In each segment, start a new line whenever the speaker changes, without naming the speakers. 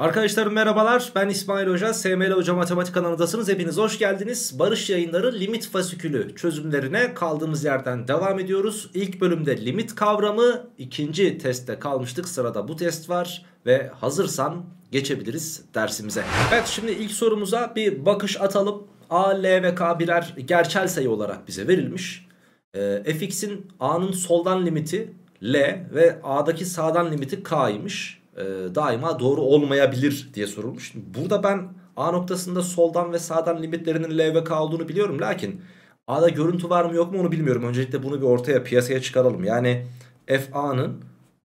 Arkadaşlar merhabalar ben İsmail Hoca, SML Hoca Matematik kanalındasınız. Hepiniz hoş geldiniz. Barış yayınları limit fasikülü çözümlerine kaldığımız yerden devam ediyoruz. İlk bölümde limit kavramı, ikinci testte kalmıştık. Sırada bu test var ve hazırsan geçebiliriz dersimize. Evet şimdi ilk sorumuza bir bakış atalım. A, L ve K birer gerçel sayı olarak bize verilmiş. E, ee, fx'in A'nın soldan limiti L ve A'daki sağdan limiti K'ymış e, daima doğru olmayabilir diye sorulmuş. Burada ben A noktasında soldan ve sağdan limitlerinin L ve K olduğunu biliyorum. Lakin A'da görüntü var mı yok mu onu bilmiyorum. Öncelikle bunu bir ortaya piyasaya çıkaralım. Yani FA'nın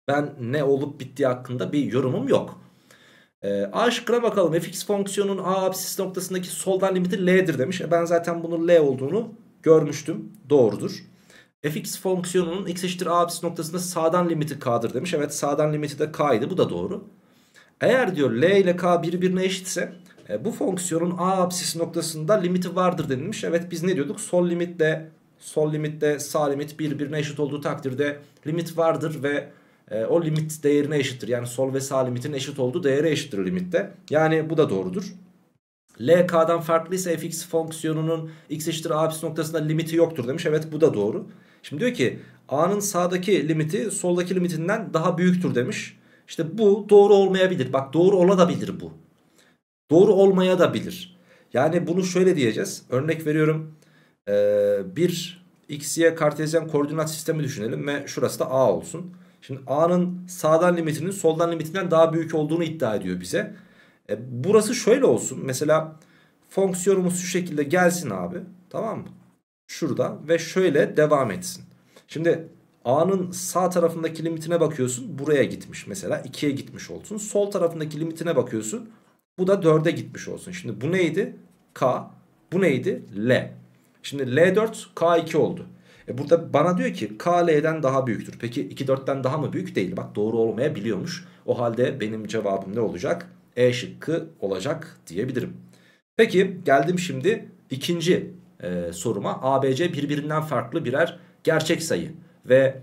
ben ne olup bittiği hakkında bir yorumum yok. E, A şıkkına bakalım. fx fonksiyonun A absis noktasındaki soldan limiti L'dir demiş. E ben zaten bunun L olduğunu görmüştüm. Doğrudur fx fonksiyonunun x eşittir a apsis noktasında sağdan limiti k'dır demiş. Evet sağdan limiti de k idi bu da doğru. Eğer diyor l ile k birbirine eşitse e, bu fonksiyonun a apsis noktasında limiti vardır denilmiş. Evet biz ne diyorduk? Sol limitle sol limitle sağ limit birbirine eşit olduğu takdirde limit vardır ve e, o limit değerine eşittir. Yani sol ve sağ limitin eşit olduğu değere eşittir limitte. Yani bu da doğrudur. L k'dan farklıysa fx fonksiyonunun x eşittir a apsis noktasında limiti yoktur demiş. Evet bu da doğru. Şimdi diyor ki A'nın sağdaki limiti soldaki limitinden daha büyüktür demiş. İşte bu doğru olmayabilir. Bak doğru ola bu. Doğru olmaya da bilir. Yani bunu şöyle diyeceğiz. Örnek veriyorum. Ee, bir x'ye kartezyen koordinat sistemi düşünelim ve şurası da a olsun. Şimdi a'nın sağdan limitinin soldan limitinden daha büyük olduğunu iddia ediyor bize. E, burası şöyle olsun. Mesela fonksiyonumuz şu şekilde gelsin abi. Tamam mı? şurada ve şöyle devam etsin. Şimdi A'nın sağ tarafındaki limitine bakıyorsun buraya gitmiş mesela 2'ye gitmiş olsun. Sol tarafındaki limitine bakıyorsun bu da 4'e gitmiş olsun. Şimdi bu neydi? K. Bu neydi? L. Şimdi L4 K2 oldu. E burada bana diyor ki K L'den daha büyüktür. Peki 2 4'ten daha mı büyük değil? Bak doğru olmayabiliyormuş. O halde benim cevabım ne olacak? E şıkkı olacak diyebilirim. Peki geldim şimdi ikinci e, soruma. A, B, C birbirinden farklı birer gerçek sayı. Ve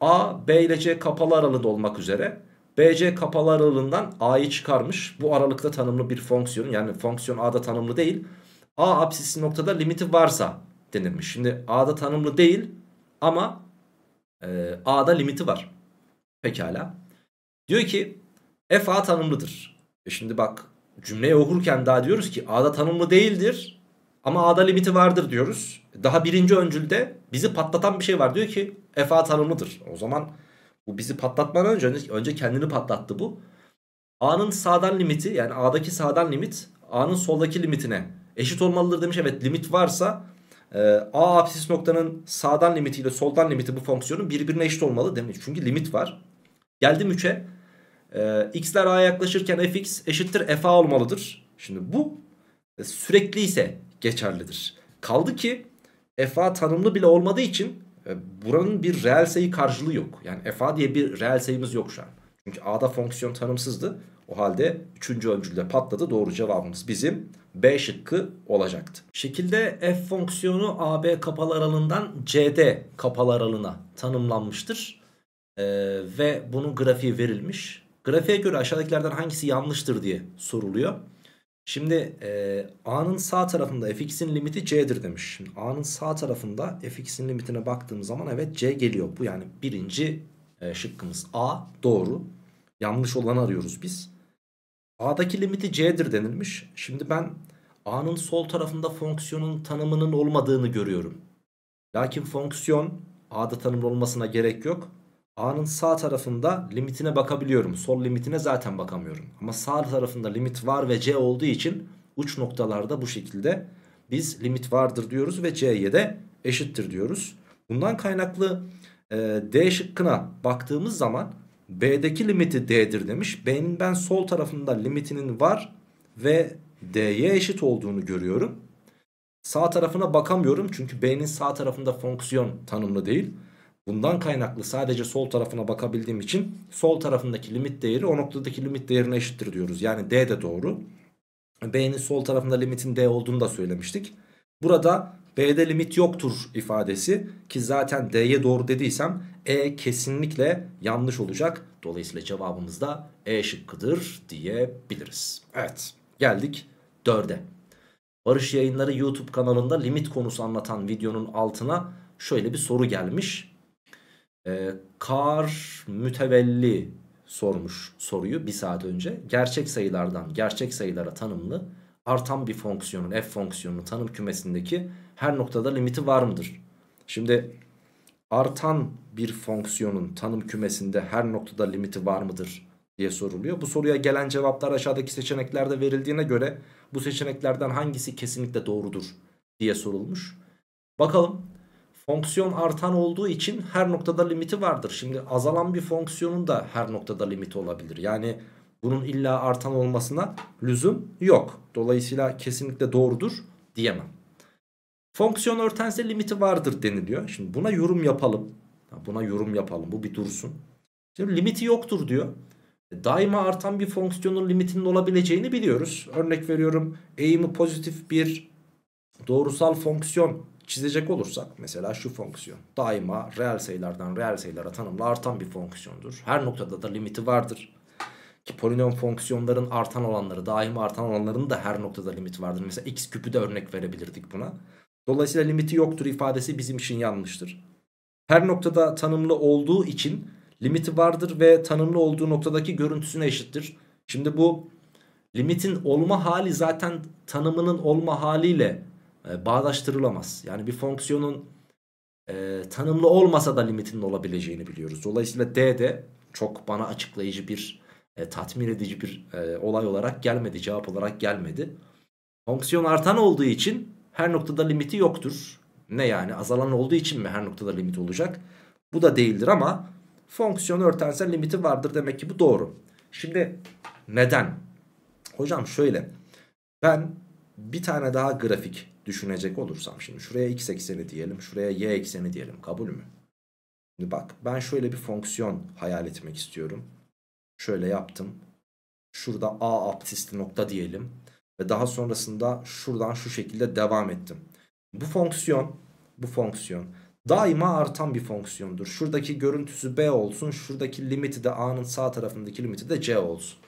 A, B ile C kapalı aralığında olmak üzere BC kapalı aralığından A'yı çıkarmış. Bu aralıkta tanımlı bir fonksiyon yani fonksiyon A'da tanımlı değil. A apsisi noktada limiti varsa denilmiş. Şimdi A'da tanımlı değil ama e, A'da limiti var. Pekala. Diyor ki F A tanımlıdır. E şimdi bak cümleyi okurken daha diyoruz ki A'da tanımlı değildir ama A'da limiti vardır diyoruz. Daha birinci öncülde bizi patlatan bir şey var. Diyor ki F A tanımlıdır. O zaman bu bizi patlatmadan önce önce kendini patlattı bu. A'nın sağdan limiti yani A'daki sağdan limit A'nın soldaki limitine eşit olmalıdır demiş. Evet limit varsa e, A apsis noktanın sağdan limitiyle soldan limiti bu fonksiyonun birbirine eşit olmalı demiş. Çünkü limit var. Geldim 3'e. E, x'ler A'ya yaklaşırken fx eşittir fa olmalıdır. Şimdi bu e, sürekli ise geçerlidir. Kaldı ki FA tanımlı bile olmadığı için e, buranın bir reel sayı karşılığı yok. Yani FA diye bir reel sayımız yok şu an. Çünkü A'da fonksiyon tanımsızdı. O halde 3. öncülde patladı. Doğru cevabımız bizim B şıkkı olacaktı. Şekilde f fonksiyonu AB kapalı aralığından CD kapalı aralığına tanımlanmıştır. Ee, ve bunun grafiği verilmiş. Grafiğe göre aşağıdakilerden hangisi yanlıştır diye soruluyor. Şimdi e, a'nın sağ tarafında fx'in limiti c'dir demiş. Şimdi a'nın sağ tarafında fx'in limitine baktığım zaman evet c geliyor. Bu yani birinci e, şıkkımız a doğru. Yanlış olanı arıyoruz biz. a'daki limiti c'dir denilmiş. Şimdi ben a'nın sol tarafında fonksiyonun tanımının olmadığını görüyorum. Lakin fonksiyon a'da tanımlı olmasına gerek yok. A'nın sağ tarafında limitine bakabiliyorum. Sol limitine zaten bakamıyorum. Ama sağ tarafında limit var ve C olduğu için uç noktalarda bu şekilde biz limit vardır diyoruz ve C'ye de eşittir diyoruz. Bundan kaynaklı e, D şıkkına baktığımız zaman B'deki limiti D'dir demiş. B'nin ben sol tarafında limitinin var ve D'ye eşit olduğunu görüyorum. Sağ tarafına bakamıyorum çünkü B'nin sağ tarafında fonksiyon tanımlı değil. Bundan kaynaklı sadece sol tarafına bakabildiğim için sol tarafındaki limit değeri o noktadaki limit değerine eşittir diyoruz. Yani D de doğru. B'nin sol tarafında limitin D olduğunu da söylemiştik. Burada B'de limit yoktur ifadesi ki zaten D'ye doğru dediysem E kesinlikle yanlış olacak. Dolayısıyla cevabımız da E şıkkıdır diyebiliriz. Evet geldik 4'e. Barış Yayınları YouTube kanalında limit konusu anlatan videonun altına şöyle bir soru gelmiş. Ee, kar mütevelli sormuş soruyu bir saat önce. Gerçek sayılardan gerçek sayılara tanımlı artan bir fonksiyonun f fonksiyonunun tanım kümesindeki her noktada limiti var mıdır? Şimdi artan bir fonksiyonun tanım kümesinde her noktada limiti var mıdır diye soruluyor. Bu soruya gelen cevaplar aşağıdaki seçeneklerde verildiğine göre bu seçeneklerden hangisi kesinlikle doğrudur diye sorulmuş. Bakalım Fonksiyon artan olduğu için her noktada limiti vardır. Şimdi azalan bir fonksiyonun da her noktada limiti olabilir. Yani bunun illa artan olmasına lüzum yok. Dolayısıyla kesinlikle doğrudur diyemem. Fonksiyon örtense limiti vardır deniliyor. Şimdi buna yorum yapalım. Buna yorum yapalım. Bu bir dursun. Şimdi limiti yoktur diyor. E, daima artan bir fonksiyonun limitinin olabileceğini biliyoruz. Örnek veriyorum eğimi pozitif bir doğrusal fonksiyon çizecek olursak mesela şu fonksiyon daima reel sayılardan reel sayılara tanımlı artan bir fonksiyondur. Her noktada da limiti vardır. Ki polinom fonksiyonların artan olanları daima artan olanların da her noktada limit vardır. Mesela x küpü de örnek verebilirdik buna. Dolayısıyla limiti yoktur ifadesi bizim için yanlıştır. Her noktada tanımlı olduğu için limiti vardır ve tanımlı olduğu noktadaki görüntüsüne eşittir. Şimdi bu limitin olma hali zaten tanımının olma haliyle e, bağdaştırılamaz. Yani bir fonksiyonun e, tanımlı olmasa da limitinin olabileceğini biliyoruz. Dolayısıyla D de çok bana açıklayıcı bir e, tatmin edici bir e, olay olarak gelmedi. Cevap olarak gelmedi. Fonksiyon artan olduğu için her noktada limiti yoktur. Ne yani azalan olduğu için mi her noktada limit olacak? Bu da değildir ama fonksiyon örtensel limiti vardır demek ki bu doğru. Şimdi neden? Hocam şöyle ben bir tane daha grafik düşünecek olursam şimdi şuraya x ekseni diyelim şuraya y ekseni diyelim kabul mü? Şimdi bak ben şöyle bir fonksiyon hayal etmek istiyorum. Şöyle yaptım. Şurada a apsisli nokta diyelim. Ve daha sonrasında şuradan şu şekilde devam ettim. Bu fonksiyon bu fonksiyon daima artan bir fonksiyondur. Şuradaki görüntüsü b olsun. Şuradaki limiti de a'nın sağ tarafındaki limiti de c olsun.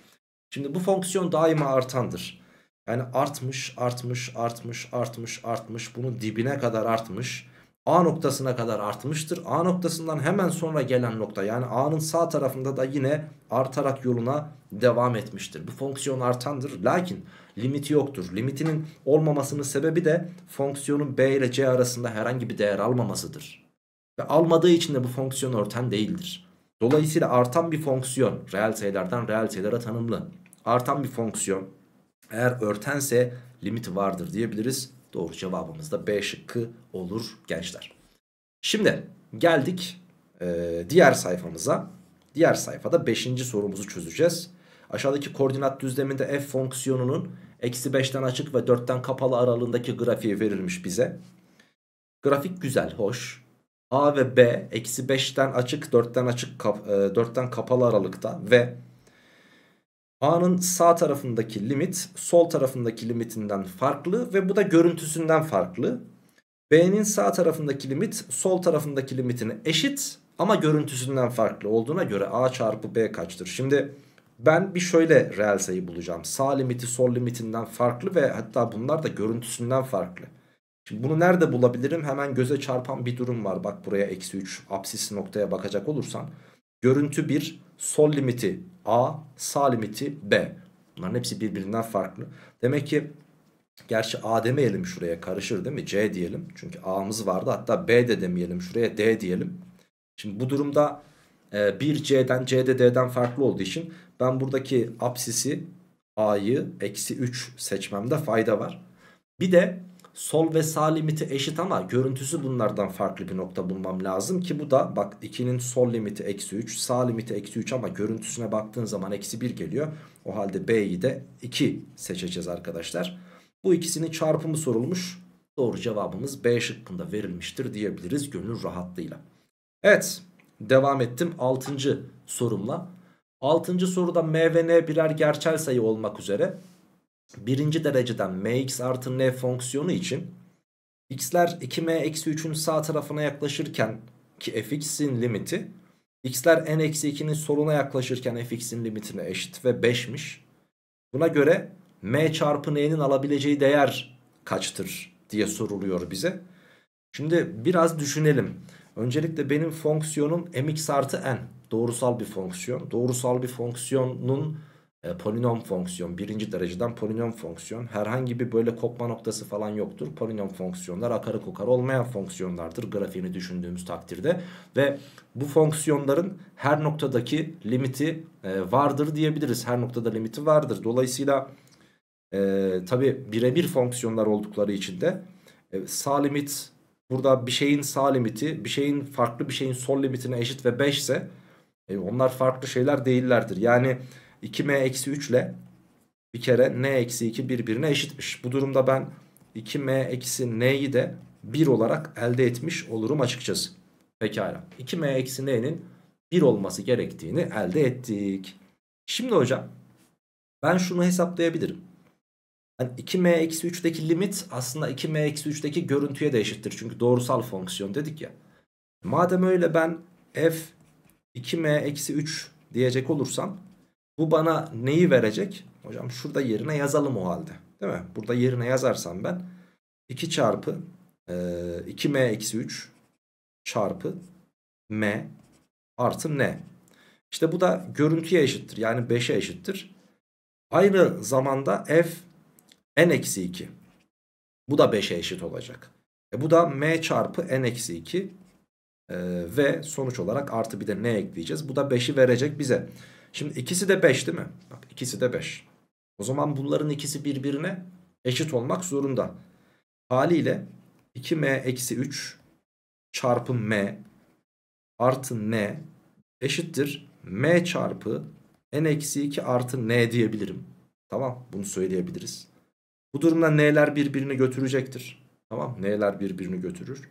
Şimdi bu fonksiyon daima artandır. Yani artmış, artmış, artmış, artmış, artmış. Bunun dibine kadar artmış. A noktasına kadar artmıştır. A noktasından hemen sonra gelen nokta yani A'nın sağ tarafında da yine artarak yoluna devam etmiştir. Bu fonksiyon artandır. Lakin limiti yoktur. Limitinin olmamasının sebebi de fonksiyonun B ile C arasında herhangi bir değer almamasıdır. Ve almadığı için de bu fonksiyon örten değildir. Dolayısıyla artan bir fonksiyon reel sayılardan reel sayılara tanımlı. Artan bir fonksiyon eğer örtense limit vardır diyebiliriz. Doğru cevabımız da B şıkkı olur gençler. Şimdi geldik e, diğer sayfamıza. Diğer sayfada 5. sorumuzu çözeceğiz. Aşağıdaki koordinat düzleminde f fonksiyonunun eksi 5'ten açık ve 4'ten kapalı aralığındaki grafiği verilmiş bize. Grafik güzel, hoş. A ve B eksi 5'ten açık, 4'ten açık, 4'ten e, kapalı aralıkta ve A'nın sağ tarafındaki limit sol tarafındaki limitinden farklı ve bu da görüntüsünden farklı. B'nin sağ tarafındaki limit sol tarafındaki limitine eşit ama görüntüsünden farklı olduğuna göre A çarpı B kaçtır? Şimdi ben bir şöyle reel sayı bulacağım. Sağ limiti sol limitinden farklı ve hatta bunlar da görüntüsünden farklı. Şimdi bunu nerede bulabilirim? Hemen göze çarpan bir durum var. Bak buraya eksi 3 apsis noktaya bakacak olursan. Görüntü 1 sol limiti A sağ limiti B. Bunların hepsi birbirinden farklı. Demek ki gerçi A demeyelim şuraya karışır değil mi? C diyelim. Çünkü A'mız vardı hatta B de demeyelim şuraya D diyelim. Şimdi bu durumda 1C'den e, C'de D'den farklı olduğu için ben buradaki apsisi A'yı eksi 3 seçmemde fayda var. Bir de sol ve sağ limiti eşit ama görüntüsü bunlardan farklı bir nokta bulmam lazım ki bu da bak 2'nin sol limiti eksi 3 sağ limiti eksi 3 ama görüntüsüne baktığın zaman eksi 1 geliyor. O halde B'yi de 2 seçeceğiz arkadaşlar. Bu ikisinin çarpımı sorulmuş. Doğru cevabımız B şıkkında verilmiştir diyebiliriz gönül rahatlığıyla. Evet devam ettim 6. sorumla. 6. soruda M ve N birer gerçel sayı olmak üzere birinci dereceden mx artı n fonksiyonu için x'ler 2m eksi 3'ün sağ tarafına yaklaşırken ki fx'in limiti x'ler n eksi 2'nin soluna yaklaşırken fx'in limitine eşit ve 5'miş. Buna göre m çarpı n'nin alabileceği değer kaçtır diye soruluyor bize. Şimdi biraz düşünelim. Öncelikle benim fonksiyonum mx artı n doğrusal bir fonksiyon. Doğrusal bir fonksiyonun e, polinom fonksiyon birinci dereceden polinom fonksiyon herhangi bir böyle kopma noktası falan yoktur. Polinom fonksiyonlar akarı kokar olmayan fonksiyonlardır grafiğini düşündüğümüz takdirde ve bu fonksiyonların her noktadaki limiti e, vardır diyebiliriz. Her noktada limiti vardır. Dolayısıyla e, tabi birebir fonksiyonlar oldukları için de e, sağ limit burada bir şeyin sağ limiti bir şeyin farklı bir şeyin sol limitine eşit ve 5 ise e, onlar farklı şeyler değillerdir. Yani 2m-3 ile bir kere n-2 birbirine eşitmiş. Bu durumda ben 2m-n'yi de 1 olarak elde etmiş olurum açıkçası. Pekala. 2m-n'nin 1 olması gerektiğini elde ettik. Şimdi hocam ben şunu hesaplayabilirim. Yani 2m-3'deki limit aslında 2m-3'deki görüntüye de eşittir. Çünkü doğrusal fonksiyon dedik ya. Madem öyle ben f 2m-3 diyecek olursam bu bana neyi verecek? Hocam şurada yerine yazalım o halde. Değil mi? Burada yerine yazarsam ben 2 çarpı e, 2m-3 çarpı m artı n. İşte bu da görüntüye eşittir. Yani 5'e eşittir. Aynı zamanda f n-2. eksi Bu da 5'e eşit olacak. E bu da m çarpı n-2 ee, ve sonuç olarak artı bir de n ekleyeceğiz? Bu da 5'i verecek bize. Şimdi ikisi de 5 değil mi? Bak ikisi de 5. O zaman bunların ikisi birbirine eşit olmak zorunda. Haliyle 2m-3 çarpı m artı n eşittir m çarpı n-2 artı n diyebilirim. Tamam bunu söyleyebiliriz. Bu durumda n'ler birbirini götürecektir. Tamam n'ler birbirini götürür.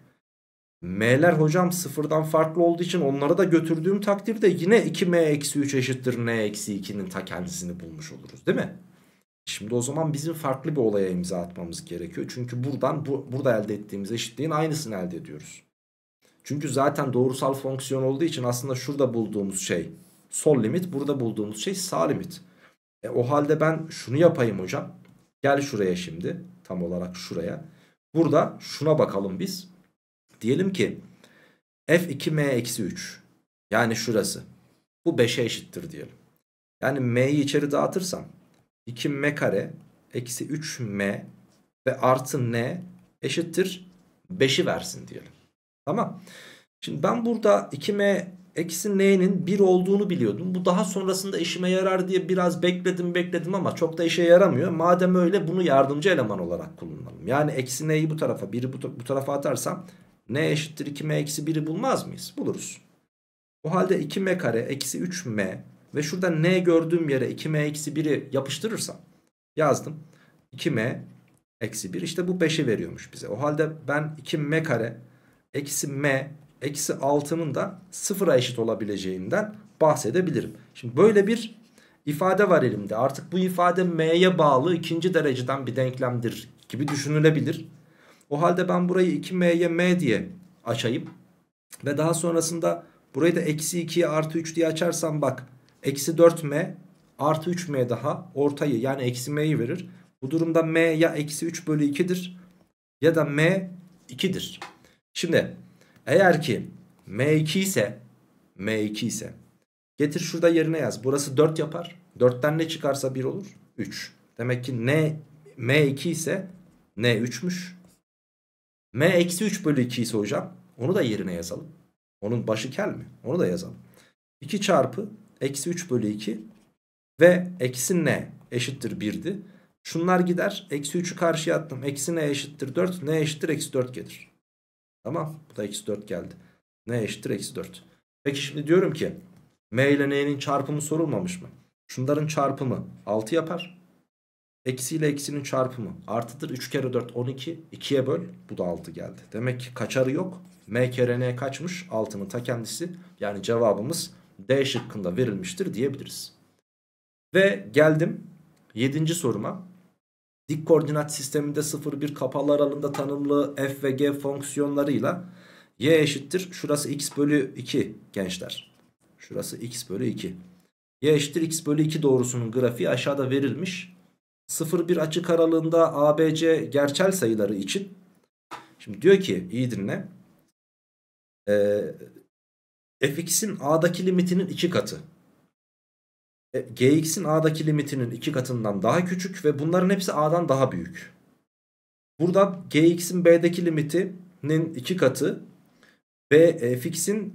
M'ler hocam sıfırdan farklı olduğu için onları da götürdüğüm takdirde yine 2M-3 eşittir N-2'nin ta kendisini bulmuş oluruz değil mi? Şimdi o zaman bizim farklı bir olaya imza atmamız gerekiyor. Çünkü buradan bu, burada elde ettiğimiz eşitliğin aynısını elde ediyoruz. Çünkü zaten doğrusal fonksiyon olduğu için aslında şurada bulduğumuz şey sol limit, burada bulduğumuz şey sağ limit. E, o halde ben şunu yapayım hocam. Gel şuraya şimdi. Tam olarak şuraya. Burada şuna bakalım biz. Diyelim ki f2m-3 yani şurası. Bu 5'e eşittir diyelim. Yani m'yi içeri dağıtırsam 2m kare eksi 3m ve artı n eşittir 5'i versin diyelim. Tamam. Şimdi ben burada 2m eksi n'nin 1 olduğunu biliyordum. Bu daha sonrasında işime yarar diye biraz bekledim bekledim ama çok da işe yaramıyor. Madem öyle bunu yardımcı eleman olarak kullanalım. Yani eksi n'yi bu tarafa 1'i bu, bu tarafa atarsam n eşittir 2m eksi 1'i bulmaz mıyız? Buluruz. O halde 2m kare eksi 3m ve şurada n gördüğüm yere 2m eksi 1'i yapıştırırsam yazdım. 2m eksi 1 işte bu 5'i veriyormuş bize. O halde ben 2m kare eksi m eksi 6'nın da sıfıra eşit olabileceğinden bahsedebilirim. Şimdi böyle bir ifade var elimde. Artık bu ifade m'ye bağlı ikinci dereceden bir denklemdir gibi düşünülebilir. O halde ben burayı 2m'ye m diye açayım. Ve daha sonrasında burayı da eksi 2'ye artı 3 diye açarsam bak. Eksi 4m artı 3m daha ortayı yani eksi m'yi verir. Bu durumda m ya eksi 3 bölü 2'dir ya da m 2'dir. Şimdi eğer ki m2 ise m2 ise getir şurada yerine yaz. Burası 4 yapar. 4'ten ne çıkarsa 1 olur? 3. Demek ki ne m2 ise n3'müş. M eksi 3 bölü 2 soracağım. onu da yerine yazalım. Onun başı kel mi? Onu da yazalım. 2 çarpı eksi 3 bölü 2 ve eksi n eşittir 1'di. Şunlar gider. Eksi 3'ü karşıya attım. Eksi n eşittir 4. n eşittir eksi 4 gelir. Tamam. Bu da eksi 4 geldi. n eşittir eksi 4. Peki şimdi diyorum ki m ile n'nin çarpımı sorulmamış mı? Şunların çarpımı 6 yapar. Eksiyle eksinin çarpımı artıdır. 3 kere 4 12. 2'ye böl. Bu da 6 geldi. Demek ki kaçarı yok. M kere N kaçmış? 6'nın ta kendisi. Yani cevabımız D şıkkında verilmiştir diyebiliriz. Ve geldim 7. soruma. Dik koordinat sisteminde 0-1 kapalı aralığında tanımlı f ve g fonksiyonlarıyla y eşittir. Şurası x bölü 2 gençler. Şurası x bölü 2. y eşittir x bölü 2 doğrusunun grafiği aşağıda verilmiş. 0-1 açık aralığında ABC gerçel sayıları için. Şimdi diyor ki iyi dinle. Ee, fx'in a'daki limitinin 2 katı. E, gx'in a'daki limitinin 2 katından daha küçük ve bunların hepsi a'dan daha büyük. Buradan gx'in b'deki limitinin 2 katı b fx'in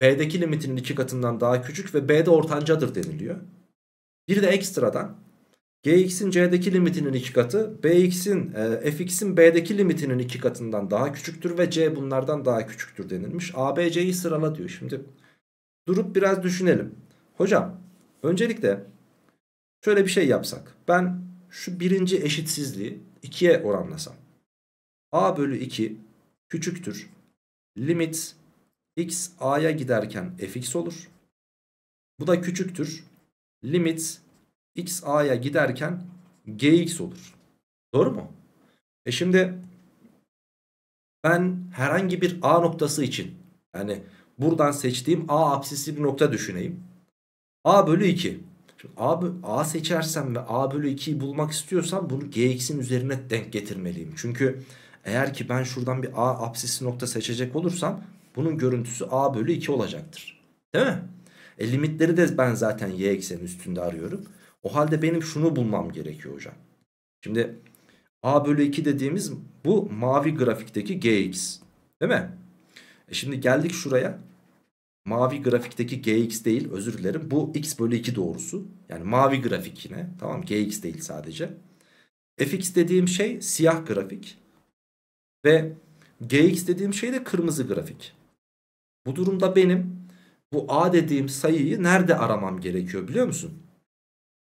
b'deki limitinin 2 katından daha küçük ve b'de ortancadır deniliyor. Bir de ekstradan Gx'in c'deki limitinin iki katı bx'in e, fx'in b'deki limitinin iki katından daha küçüktür ve c bunlardan daha küçüktür denilmiş. abc'yi sırala diyor. Şimdi durup biraz düşünelim. Hocam öncelikle şöyle bir şey yapsak. Ben şu birinci eşitsizliği 2'ye oranlasam. a bölü 2 küçüktür. Limit x a'ya giderken fx olur. Bu da küçüktür. Limit x a'ya giderken gx olur. Doğru mu? E şimdi ben herhangi bir a noktası için yani buradan seçtiğim a apsisli bir nokta düşüneyim. a bölü 2. Şimdi a, a seçersem ve a bölü 2'yi bulmak istiyorsam bunu gx'in üzerine denk getirmeliyim. Çünkü eğer ki ben şuradan bir a apsisli nokta seçecek olursam bunun görüntüsü a bölü 2 olacaktır. Değil mi? E limitleri de ben zaten y ekseni üstünde arıyorum. O halde benim şunu bulmam gerekiyor hocam. Şimdi a bölü 2 dediğimiz bu mavi grafikteki gx değil mi? E şimdi geldik şuraya. Mavi grafikteki gx değil özür dilerim. Bu x bölü 2 doğrusu. Yani mavi grafik yine tamam gx değil sadece. fx dediğim şey siyah grafik. Ve gx dediğim şey de kırmızı grafik. Bu durumda benim bu a dediğim sayıyı nerede aramam gerekiyor biliyor musun?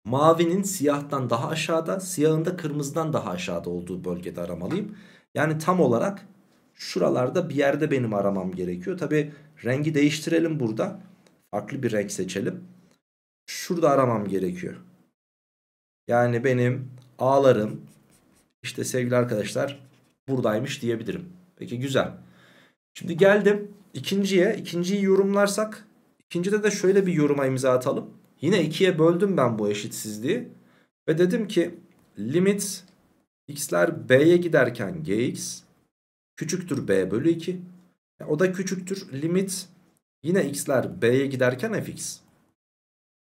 Mavinin siyahtan daha aşağıda, siyahın da kırmızıdan daha aşağıda olduğu bölgede aramalıyım. Yani tam olarak şuralarda bir yerde benim aramam gerekiyor. Tabi rengi değiştirelim burada. Farklı bir renk seçelim. Şurada aramam gerekiyor. Yani benim ağlarım işte sevgili arkadaşlar buradaymış diyebilirim. Peki güzel. Şimdi geldim ikinciye. İkinciyi yorumlarsak ikincide de şöyle bir yoruma imza atalım. Yine 2'ye böldüm ben bu eşitsizliği. Ve dedim ki limit x'ler b'ye giderken gx küçüktür b bölü 2. O da küçüktür limit yine x'ler b'ye giderken fx.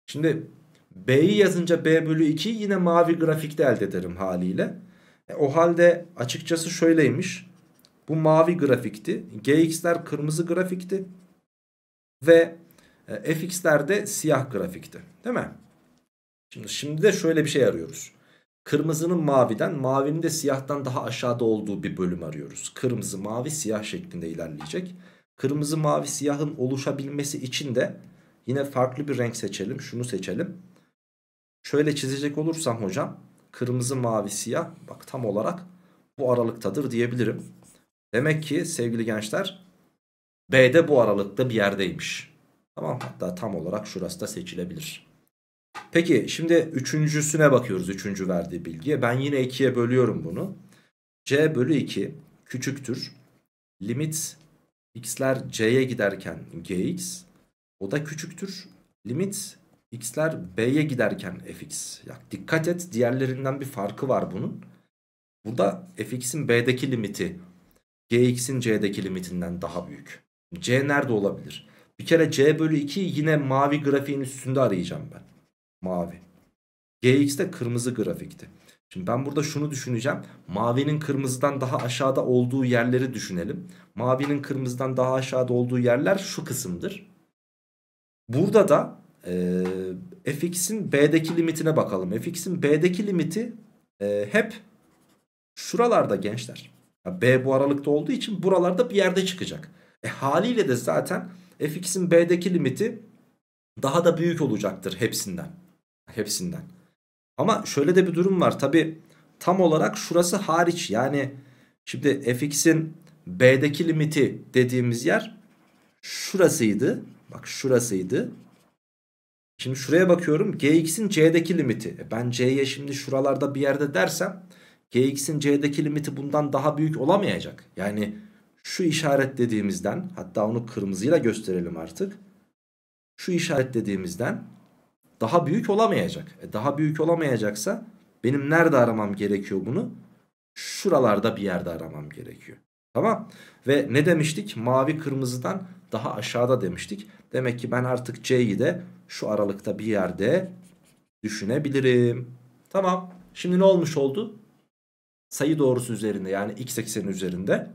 Şimdi b'yi yazınca b bölü 2 yine mavi grafikte elde ederim haliyle. E, o halde açıkçası şöyleymiş. Bu mavi grafikti. gx'ler kırmızı grafikti. Ve e, fx'ler de siyah grafikti. Değil mi? Şimdi, şimdi de şöyle bir şey arıyoruz. Kırmızının maviden, mavinin de siyahtan daha aşağıda olduğu bir bölüm arıyoruz. Kırmızı, mavi, siyah şeklinde ilerleyecek. Kırmızı, mavi, siyahın oluşabilmesi için de yine farklı bir renk seçelim. Şunu seçelim. Şöyle çizecek olursam hocam. Kırmızı, mavi, siyah bak tam olarak bu aralıktadır diyebilirim. Demek ki sevgili gençler B'de bu aralıkta bir yerdeymiş. Tamam hatta tam olarak şurası da seçilebilir. Peki şimdi üçüncüsüne bakıyoruz. Üçüncü verdiği bilgiye. Ben yine ikiye bölüyorum bunu. C bölü 2 küçüktür. Limit x'ler c'ye giderken gx. O da küçüktür. Limit x'ler b'ye giderken fx. Ya dikkat et diğerlerinden bir farkı var bunun. Burada fx'in b'deki limiti gx'in c'deki limitinden daha büyük. c nerede olabilir? Bir kere c bölü 2 yine mavi grafiğin üstünde arayacağım ben. Mavi. gx de kırmızı grafikti. Şimdi ben burada şunu düşüneceğim. Mavinin kırmızıdan daha aşağıda olduğu yerleri düşünelim. Mavinin kırmızıdan daha aşağıda olduğu yerler şu kısımdır. Burada da e, fx'in b'deki limitine bakalım. fx'in b'deki limiti e, hep şuralarda gençler. B bu aralıkta olduğu için buralarda bir yerde çıkacak. E haliyle de zaten fx'in b'deki limiti daha da büyük olacaktır hepsinden. Hepsinden. Ama şöyle de bir durum var. Tabi tam olarak şurası hariç. Yani şimdi fx'in b'deki limiti dediğimiz yer şurasıydı. Bak şurasıydı. Şimdi şuraya bakıyorum. gx'in c'deki limiti. E ben c'ye şimdi şuralarda bir yerde dersem gx'in c'deki limiti bundan daha büyük olamayacak. Yani şu işaretlediğimizden hatta onu kırmızıyla gösterelim artık. Şu işaretlediğimizden daha büyük olamayacak. E daha büyük olamayacaksa benim nerede aramam gerekiyor bunu? Şuralarda bir yerde aramam gerekiyor. Tamam. Ve ne demiştik? Mavi kırmızıdan daha aşağıda demiştik. Demek ki ben artık C'yi de şu aralıkta bir yerde düşünebilirim. Tamam. Şimdi ne olmuş oldu? Sayı doğrusu üzerinde yani x ekseni üzerinde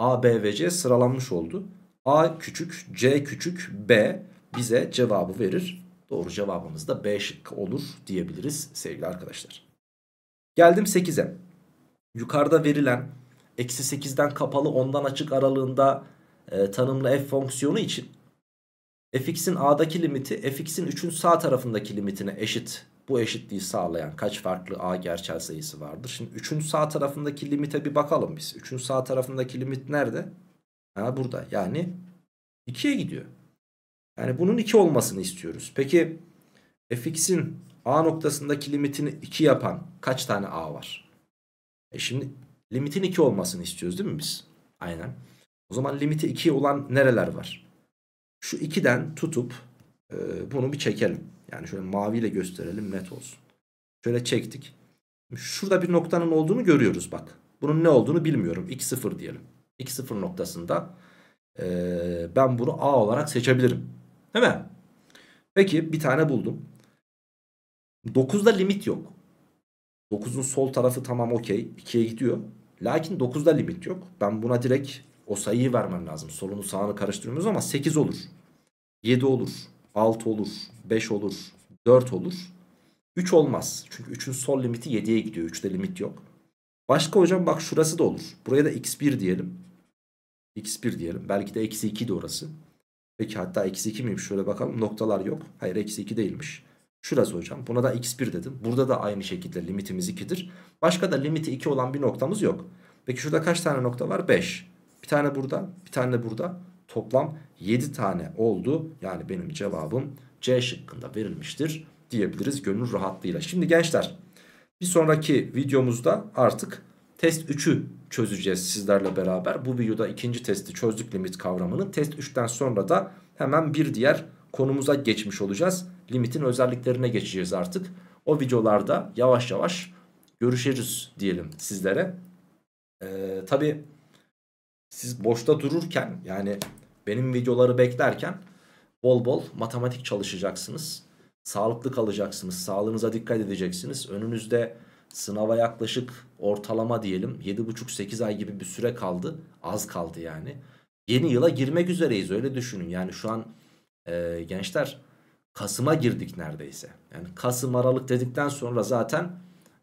A, B ve C sıralanmış oldu. A küçük, C küçük, B bize cevabı verir. Doğru cevabımız da B şıkkı olur diyebiliriz sevgili arkadaşlar. Geldim 8'e. Yukarıda verilen eksi 8'den kapalı 10'dan açık aralığında e, tanımlı f fonksiyonu için fx'in a'daki limiti fx'in 3'ün sağ tarafındaki limitine eşit bu eşitliği sağlayan kaç farklı a gerçel sayısı vardır? Şimdi 3'ün sağ tarafındaki limite bir bakalım biz. 3'ün sağ tarafındaki limit nerede? Ha burada. Yani 2'ye gidiyor. Yani bunun 2 olmasını istiyoruz. Peki fx'in a noktasındaki limitini 2 yapan kaç tane a var? E şimdi limitin 2 olmasını istiyoruz değil mi biz? Aynen. O zaman limiti 2 olan nereler var? Şu 2'den tutup e, bunu bir çekelim. Yani şöyle maviyle gösterelim net olsun. Şöyle çektik. Şurada bir noktanın olduğunu görüyoruz bak. Bunun ne olduğunu bilmiyorum. X0 diyelim. X0 noktasında e, ben bunu A olarak seçebilirim. Değil mi? Peki bir tane buldum. 9'da limit yok. 9'un sol tarafı tamam okey. 2'ye gidiyor. Lakin 9'da limit yok. Ben buna direkt o sayıyı vermem lazım. Solunu sağını karıştırmıyoruz ama 8 olur. 7 olur. 6 olur, 5 olur, 4 olur. 3 olmaz. Çünkü 3'ün sol limiti 7'ye gidiyor. 3'te limit yok. Başka hocam bak şurası da olur. Buraya da x1 diyelim. x1 diyelim. Belki de eksi 2 de orası. Peki hatta eksi 2 miymiş? Şöyle bakalım. Noktalar yok. Hayır eksi 2 değilmiş. Şurası hocam. Buna da x1 dedim. Burada da aynı şekilde limitimiz 2'dir. Başka da limiti 2 olan bir noktamız yok. Peki şurada kaç tane nokta var? 5. Bir tane burada, bir tane burada, toplam 7 tane oldu. Yani benim cevabım C şıkkında verilmiştir diyebiliriz gönül rahatlığıyla. Şimdi gençler bir sonraki videomuzda artık test 3'ü çözeceğiz sizlerle beraber. Bu videoda ikinci testi çözdük limit kavramını. Test 3'ten sonra da hemen bir diğer konumuza geçmiş olacağız. Limitin özelliklerine geçeceğiz artık. O videolarda yavaş yavaş görüşeceğiz diyelim sizlere. Ee, tabii siz boşta dururken yani benim videoları beklerken bol bol matematik çalışacaksınız. Sağlıklı kalacaksınız. Sağlığınıza dikkat edeceksiniz. Önünüzde sınava yaklaşık ortalama diyelim 7,5-8 ay gibi bir süre kaldı. Az kaldı yani. Yeni yıla girmek üzereyiz öyle düşünün. Yani şu an e, gençler Kasım'a girdik neredeyse. Yani Kasım Aralık dedikten sonra zaten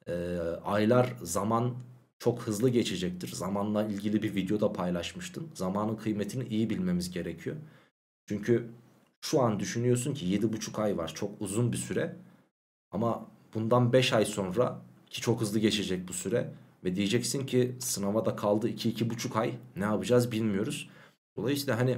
e, aylar zaman çok hızlı geçecektir. Zamanla ilgili bir video da paylaşmıştım. Zamanın kıymetini iyi bilmemiz gerekiyor. Çünkü şu an düşünüyorsun ki 7,5 ay var. Çok uzun bir süre. Ama bundan 5 ay sonra ki çok hızlı geçecek bu süre ve diyeceksin ki sınava da kaldı 2-2,5 ay ne yapacağız bilmiyoruz. Dolayısıyla hani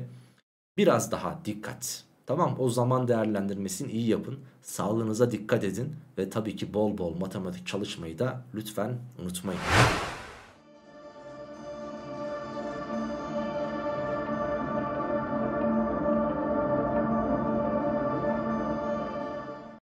biraz daha dikkat. Tamam o zaman değerlendirmesini iyi yapın. Sağlığınıza dikkat edin ve tabii ki bol bol matematik çalışmayı da lütfen unutmayın.